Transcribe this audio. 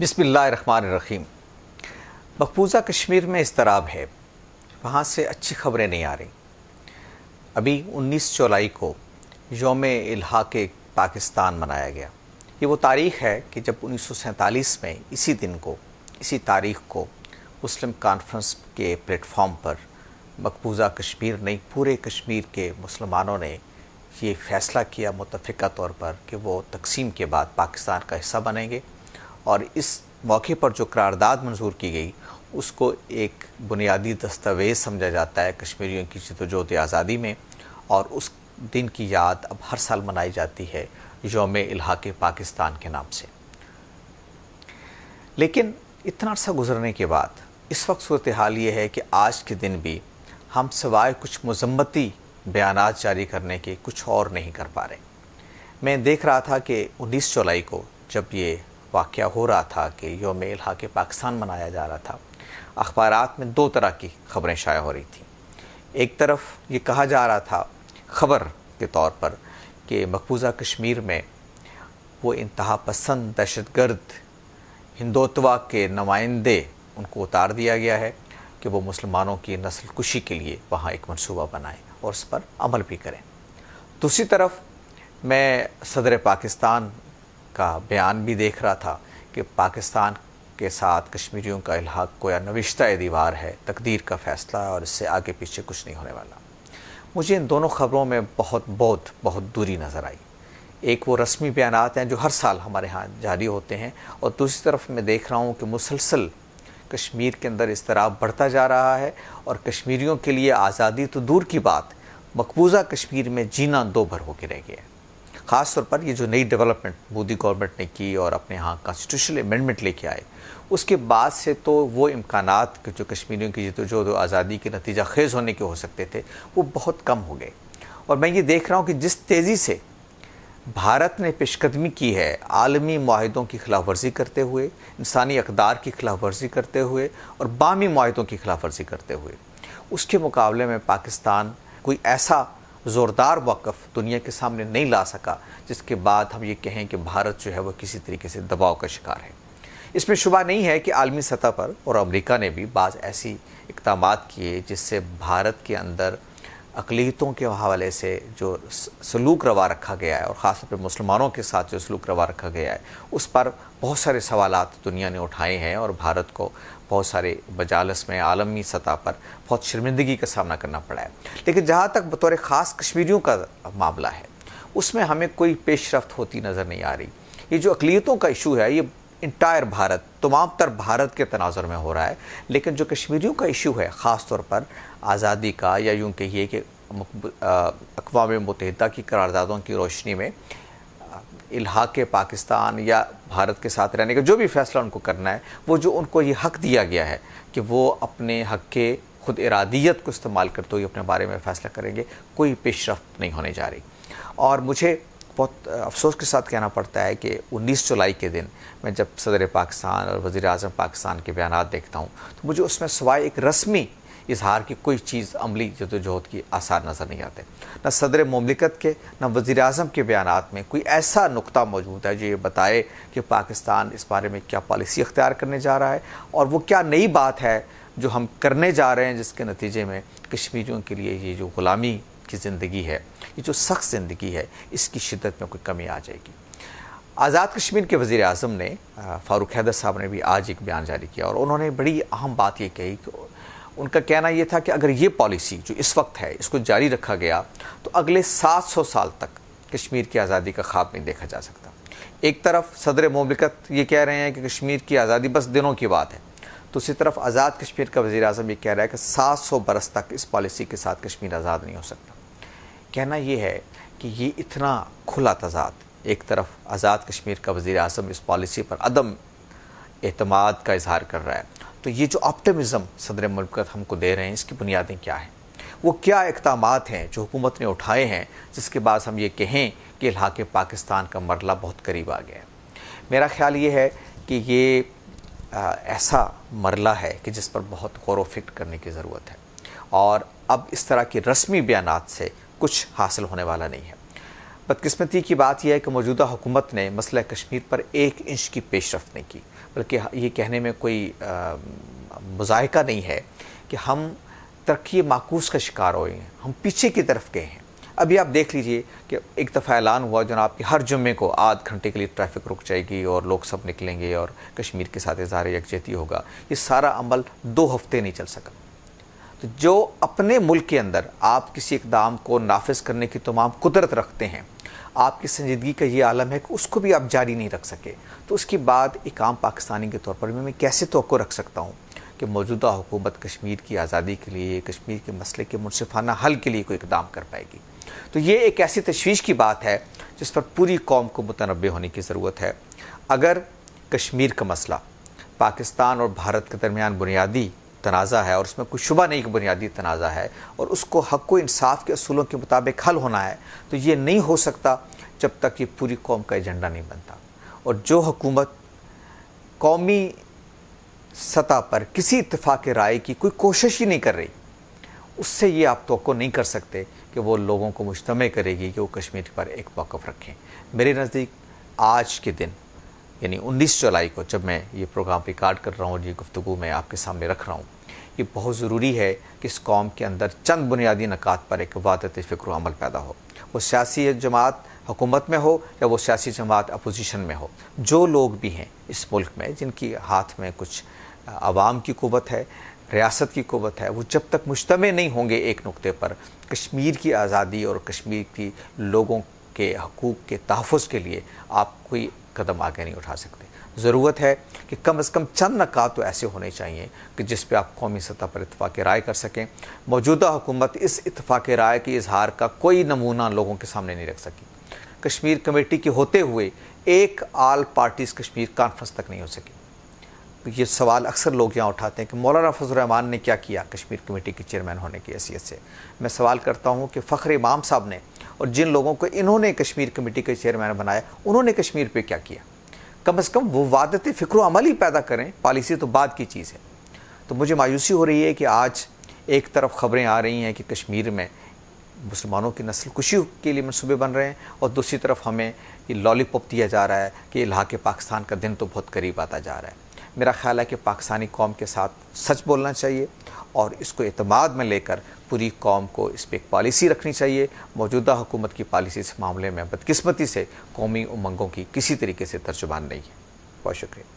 रखीम मकबूजा कश्मीर में इसतराब है वहाँ से अच्छी खबरें नहीं आ रही अभी 19 जुलाई को योम के पाकिस्तान मनाया गया ये वो तारीख़ है कि जब उन्नीस में इसी दिन को इसी तारीख़ को मुस्लिम कॉन्फ्रेंस के प्लेटफॉर्म पर मकबूजा कश्मीर नहीं पूरे कश्मीर के मुसलमानों ने ये फ़ैसला किया मुतफ़ा तौर पर कि वो तकसीम के बाद पाकिस्तान का हिस्सा बनेंगे और इस मौके पर जो करारदाद मंजूर की गई उसको एक बुनियादी दस्तावेज़ समझा जाता है कश्मीरियों की जदोजहद आज़ादी में और उस दिन की याद अब हर साल मनाई जाती है योम इलाके पाकिस्तान के नाम से लेकिन इतना अर्सा गुजरने के बाद इस वक्त सूरत हाल ये है कि आज के दिन भी हम सवाए कुछ मजम्मती बयान जारी करने के कुछ और नहीं कर पा रहे मैं देख रहा था कि 19 जुलाई को जब ये वाक़ हो रहा था कि योम के पाकिस्तान मनाया जा रहा था अखबार में दो तरह की खबरें शाया हो रही थी एक तरफ ये कहा जा रहा था खबर के तौर पर कि मकबूजा कश्मीर में वो इंतहा पसंद दहशत गर्द हिंदोतवा के नुमाइंदे उनको उतार दिया गया है कि वो मुसलमानों की नस्ल कुशी के लिए वहाँ एक मनसूबा बनाएं और उस पर अमल भी करें दूसरी तरफ मैं सदर पाकिस्तान का बयान भी देख रहा था कि पाकिस्तान के साथ कश्मीरियों का इलाहाक कोया नविश्ता दीवार है तकदीर का फैसला और इससे आगे पीछे कुछ नहीं होने वाला मुझे इन दोनों खबरों में बहुत बहुत बहुत दूरी नज़र आई एक वो रस्मी बयान हैं जो हर साल हमारे यहाँ जारी होते हैं और दूसरी तरफ मैं देख रहा हूँ कि मुसलसल कश्मीर के अंदर इस तरह बढ़ता जा रहा है और कश्मीरियों के लिए आज़ादी तो दूर की बात मकबूजा कश्मीर में जीना दो भर होकर रह गया है ख़ास तौर पर ये जो नई डेवलपमेंट मोदी गवर्नमेंट ने की और अपने यहाँ कॉन्स्टिट्यूशनल अमेंडमेंट लेके आए उसके बाद से तो वो इम्कान जो कश्मीरियों की जो आज़ादी के नतीजा खेज होने के हो सकते थे वो बहुत कम हो गए और मैं ये देख रहा हूँ कि जिस तेज़ी से भारत ने पेशकदमी की है आलमी माहिदों की खिलाफ वर्जी करते हुए इंसानी अकदार की खिलाफ वर्जी करते हुए और बामी माहिदों की खिलाफ वर्जी करते हुए उसके मुकाबले में पाकिस्तान कोई ऐसा ज़ोरदार वक़ दुनिया के सामने नहीं ला सका जिसके बाद हम ये कहें कि भारत जो है वह किसी तरीके से दबाव का शिकार है इसमें शुबा नहीं है कि आलमी सतह पर और अमरीका ने भी बाज़ ऐसी इकदाम किए जिससे भारत के अंदर अकलीतों के हवाले से जो सलूक रवा रखा गया है और ख़ास तौर पर मुसलमानों के साथ जो सलूक रवा रखा गया है उस पर बहुत सारे सवाल दुनिया ने उठाए हैं और भारत को बहुत सारे मजालस में आलमी सतह पर बहुत शर्मिंदगी का सामना करना पड़ा है लेकिन जहाँ तक बतौर ख़ास कश्मीरियों का मामला है उसमें हमें कोई पेशरफ होती नज़र नहीं आ रही ये जो अकलीतों का इशू है ये इंटायर भारत तमाम तर भारत के तनाजर में हो रहा है लेकिन जो कश्मीरियों का इशू है ख़ास तौर पर आज़ादी का या यूँ कहिए कि अकवा मुतहदा की करारदादों की रोशनी में इलाहाक पाकिस्तान या भारत के साथ रहने का जो भी फैसला उनको करना है वो जो उनको ये हक दिया गया है कि वो अपने हक के खुद इरादियत को इस्तेमाल करते हुए अपने बारे में फ़ैसला करेंगे कोई पेशरफ नहीं होने जा रही और मुझे बहुत अफसोस के साथ कहना पड़ता है कि 19 जुलाई के दिन मैं जब सदर पाकिस्तान और वज़ी अजम पाकिस्तान के बयान देखता हूँ तो मुझे उसमें सवाए एक रस्मी इजहार की कोई चीज़ अमली जदोजहद की आसार नज़र नहीं आते न सदर ममलिकत के ना वज़ी अजम के बयान में कोई ऐसा नुकता मौजूद है जो ये बताए कि पाकिस्तान इस बारे में क्या पॉलिसी अख्तियार करने जा रहा है और वो क्या नई बात है जो हम करने जा रहे हैं जिसके नतीजे में कश्मीरियों के लिए ये जो ग़ुलामी की ज़िंदगी है ये जो सख्त ज़िंदगी है इसकी शिद्दत में कोई कमी आ जाएगी आज़ाद कश्मीर के वज़ी अजम ने फ़ारूक हैदर साहब ने भी आज एक बयान जारी किया और उन्होंने बड़ी अहम बात ये कही कि उनका कहना यह था कि अगर ये पॉलिसी जो इस वक्त है इसको जारी रखा गया तो अगले 700 साल तक कश्मीर की आज़ादी का ख्वाब नहीं देखा जा सकता एक तरफ सदर ममलिकत ये कह रहे हैं कि कश्मीर की आज़ादी बस दिनों की बात है दूसरी तो तरफ आज़ाद कश्मीर का वजी अजम ये कह रहा है कि सात सौ बरस तक इस पॉलिसी के साथ कश्मीर आज़ाद नहीं हो सकता कहना ये है कि ये इतना खुला तजाद एक तरफ आज़ाद कश्मीर का वज़ी अजम इस पॉलिसी पर अदम अहतमाद का इजहार कर रहा है तो ये जो ऑप्टमिज़म सदर मुल्कत हमको दे रहे हैं इसकी बुनियादें क्या हैं वो क्या इकदाम हैं जो हुकूमत ने उठाए हैं जिसके बाद हम ये कहें कि लाके पाकिस्तान का मरला बहुत करीब आ गया है मेरा ख्याल ये है कि ये आ, ऐसा मरला है कि जिस पर बहुत गौर व फिक्र करने की ज़रूरत है और अब इस तरह की रस्मी बयान से कुछ हासिल होने वाला नहीं है बदकस्मती की बात यह है कि मौजूदा हुकूमत ने मसला कश्मीर पर एक इंच की पेशरफ नहीं की बल्कि ये कहने में कोई मुजायका नहीं है कि हम तरक्की माकूस का शिकार हुए हैं हम पीछे की तरफ गए हैं अभी आप देख लीजिए कि एक दफ़ा ऐलान हुआ जो आपके हर जुम्मे को आध घंटे के लिए ट्रैफिक रुक जाएगी और लोग सब निकलेंगे और कश्मीर के साथ इजहार यकजहती होगा ये सारा अमल दो हफ्ते नहीं चल सका तो जो अपने मुल्क के अंदर आप किसी इकदाम को नाफिज करने की तमाम कुदरत रखते हैं आपकी संजीदगी का ये आलम है कि उसको भी आप जारी नहीं रख सके तो उसकी बात एक आम पाकिस्तानी के तौर पर भी मैं कैसे तो रख सकता हूँ कि मौजूदा हुकूमत कश्मीर की आज़ादी के लिए कश्मीर के मसले के मुनफाना हल के लिए कोई इकदाम कर पाएगी तो ये एक ऐसी तशवीश की बात है जिस पर पूरी कौम को मुतनबे होने की ज़रूरत है अगर कश्मीर का मसला पाकिस्तान और भारत के दरमियान बुनियादी तनाज़ा है और उसमें कोई शुबा नहीं कि बुनियादी तनाज़ा है और उसको हक व इंसाफ के असूलों के मुताबिक हल होना है तो ये नहीं हो सकता जब तक ये पूरी कौम का एजेंडा नहीं बनता और जो हुकूमत कौमी सतह पर किसी इतफाक़ राय की कोई कोशिश ही नहीं कर रही उससे ये आप तो नहीं कर सकते कि वो लोगों को मुजतम करेगी कि वो कश्मीर पर एक मौक़ रखें मेरे नज़दीक आज के दिन यानी 19 जुलाई को जब मैं ये प्रोग्राम रिकॉर्ड कर रहा हूँ और ये गुफ्तु मैं आपके सामने रख रहा हूँ ये बहुत ज़रूरी है कि इस कौम के अंदर चंद बुनियादी नकात पर एक वादत फ़िक्र अमल पैदा हो वो सियासी जमात हुकूमत में हो या वो सियासी जमात अपोजिशन में हो जो लोग भी हैं इस मुल्क में जिनकी हाथ में कुछ आवाम की कुत है रियासत की कुत है वो जब तक मुश्तम नहीं होंगे एक नुकते पर कश्मीर की आज़ादी और कश्मीर की लोगों के हकूक़ के तहफ़ के लिए आप कोई कदम आगे नहीं उठा सकते ज़रूरत है कि कम अज़ कम चंद नकात तो ऐसे होने चाहिए कि जिस पर आप कौमी सतह पर इतफ़ाक़ राय कर सकें मौजूदा हुकूमत इस इतफ़ाक़ राय के इजहार का कोई नमूना लोगों के सामने नहीं रख सकी कश्मीर कमेटी के होते हुए एक आल पार्टीज़ कश्मीर कॉन्फ्रेंस तक नहीं हो सकी ये सवाल अक्सर लोग यहाँ उठाते हैं कि मौलाना फजलरहमान ने क्या किया कश्मीर कमेटी के चेयरमैन होने की हैसियत से मैं सवाल करता हूँ कि फ़ख्र इमाम साहब ने और जिन लोगों को इन्होंने कश्मीर कमेटी के चेयरमैन बनाया उन्होंने कश्मीर पर क्या किया कम अज़ कम वो वादत फ़िक्र अमल ही पैदा करें पॉलिसी तो बाद की चीज़ है तो मुझे मायूसी हो रही है कि आज एक तरफ ख़बरें आ रही हैं कि कश्मीर में मुसलमानों की नस्ल खुशी के लिए मनसूबे बन रहे हैं और दूसरी तरफ हमें ये लॉलीपॉप दिया जा रहा है कि इलाहा पाकिस्तान का दिन तो बहुत करीब आता जा रहा है मेरा ख्याल है कि पाकिस्तानी कौम के साथ सच बोलना चाहिए और इसको अतमाद में लेकर पूरी कौम को इस पर एक पॉलिसी रखनी चाहिए मौजूदा हुकूमत की पॉलिसी इस मामले में बदकस्मती से कौमी उमंगों की किसी तरीके से तर्जुबान नहीं है बहुत शुक्रिया